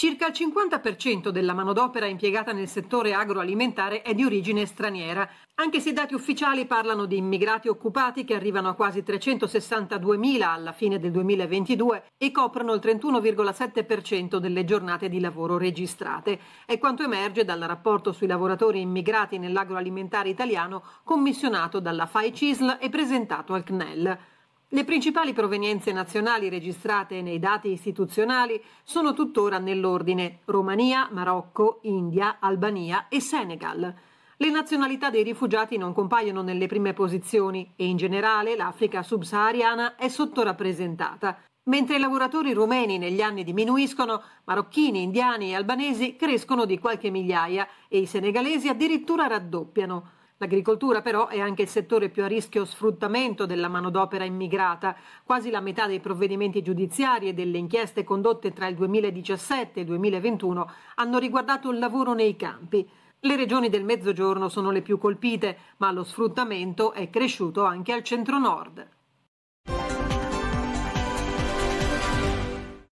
Circa il 50% della manodopera impiegata nel settore agroalimentare è di origine straniera, anche se i dati ufficiali parlano di immigrati occupati che arrivano a quasi 362.000 alla fine del 2022 e coprono il 31,7% delle giornate di lavoro registrate. È quanto emerge dal rapporto sui lavoratori immigrati nell'agroalimentare italiano commissionato dalla FAI CISL e presentato al CNEL. Le principali provenienze nazionali registrate nei dati istituzionali sono tuttora nell'ordine Romania, Marocco, India, Albania e Senegal. Le nazionalità dei rifugiati non compaiono nelle prime posizioni e in generale l'Africa subsahariana è sottorappresentata. Mentre i lavoratori rumeni negli anni diminuiscono, marocchini, indiani e albanesi crescono di qualche migliaia e i senegalesi addirittura raddoppiano. L'agricoltura però è anche il settore più a rischio sfruttamento della manodopera immigrata. Quasi la metà dei provvedimenti giudiziari e delle inchieste condotte tra il 2017 e il 2021 hanno riguardato il lavoro nei campi. Le regioni del Mezzogiorno sono le più colpite, ma lo sfruttamento è cresciuto anche al centro-nord.